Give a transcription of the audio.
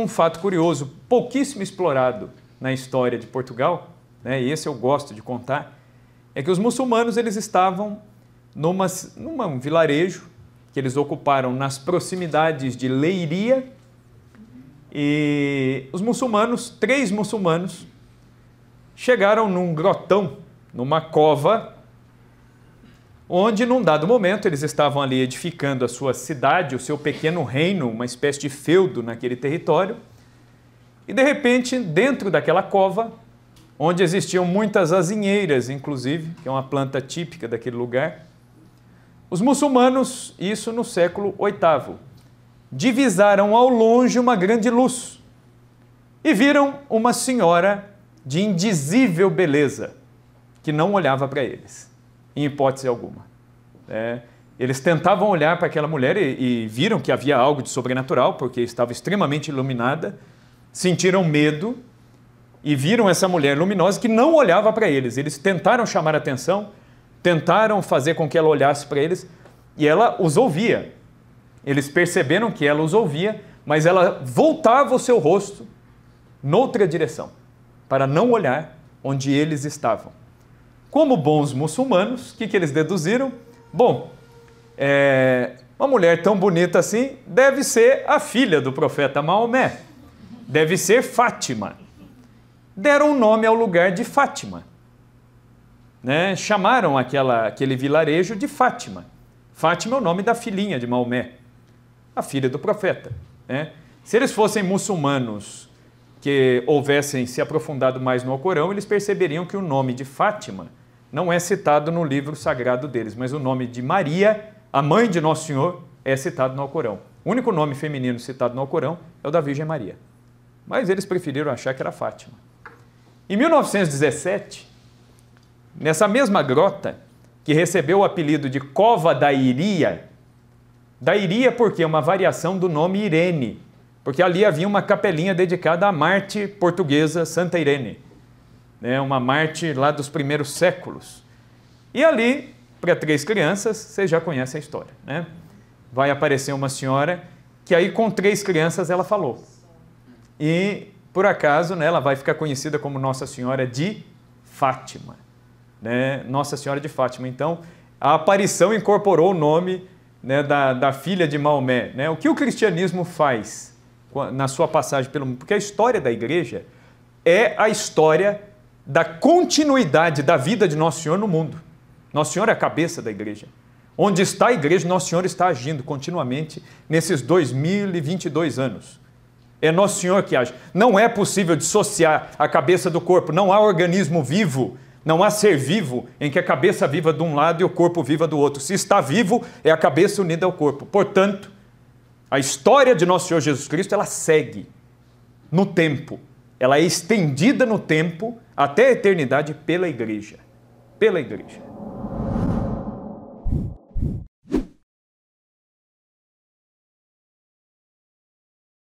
um fato curioso, pouquíssimo explorado na história de Portugal, né, e esse eu gosto de contar, é que os muçulmanos eles estavam numa, numa um vilarejo que eles ocuparam nas proximidades de Leiria e os muçulmanos, três muçulmanos, chegaram num grotão, numa cova onde, num dado momento, eles estavam ali edificando a sua cidade, o seu pequeno reino, uma espécie de feudo naquele território. E de repente, dentro daquela cova, onde existiam muitas azinheiras, inclusive, que é uma planta típica daquele lugar, os muçulmanos, isso no século VIII, divisaram ao longe uma grande luz e viram uma senhora de indizível beleza que não olhava para eles em hipótese alguma. Né? eles tentavam olhar para aquela mulher e, e viram que havia algo de sobrenatural, porque estava extremamente iluminada, sentiram medo e viram essa mulher luminosa que não olhava para eles. Eles tentaram chamar atenção, tentaram fazer com que ela olhasse para eles e ela os ouvia. Eles perceberam que ela os ouvia, mas ela voltava o seu rosto noutra direção, para não olhar onde eles estavam. Como bons muçulmanos, o que, que eles deduziram? Bom, é, uma mulher tão bonita assim deve ser a filha do profeta Maomé, deve ser Fátima. Deram nome ao lugar de Fátima. Né? Chamaram aquela, aquele vilarejo de Fátima. Fátima é o nome da filhinha de Maomé, a filha do profeta. Né? Se eles fossem muçulmanos que houvessem se aprofundado mais no Alcorão, eles perceberiam que o nome de Fátima não é citado no livro sagrado deles, mas o nome de Maria, a mãe de Nosso Senhor, é citado no Alcorão. O único nome feminino citado no Alcorão é o da Virgem Maria. Mas eles preferiram achar que era Fátima. Em 1917, nessa mesma grota, que recebeu o apelido de Cova da Iria, da Iria porque é uma variação do nome Irene, porque ali havia uma capelinha dedicada à Marte portuguesa Santa Irene né, uma Marte lá dos primeiros séculos. E ali, para três crianças, você já conhece a história. Né? Vai aparecer uma senhora que aí com três crianças ela falou. E, por acaso, né, ela vai ficar conhecida como Nossa Senhora de Fátima. Né? Nossa Senhora de Fátima. Então, a aparição incorporou o nome né, da, da, filha de Maomé. Né? O que o cristianismo faz na sua passagem pelo mundo? Porque a história da igreja é a história da continuidade da vida de Nosso Senhor no mundo. Nosso Senhor é a cabeça da igreja. Onde está a igreja, Nosso Senhor está agindo continuamente nesses 2022 anos. É Nosso Senhor que age. Não é possível dissociar a cabeça do corpo. Não há organismo vivo, não há ser vivo em que a cabeça viva de um lado e o corpo viva do outro. Se está vivo, é a cabeça unida ao corpo. Portanto, a história de Nosso Senhor Jesus Cristo, ela segue no tempo ela é estendida no tempo até a eternidade pela igreja. Pela igreja.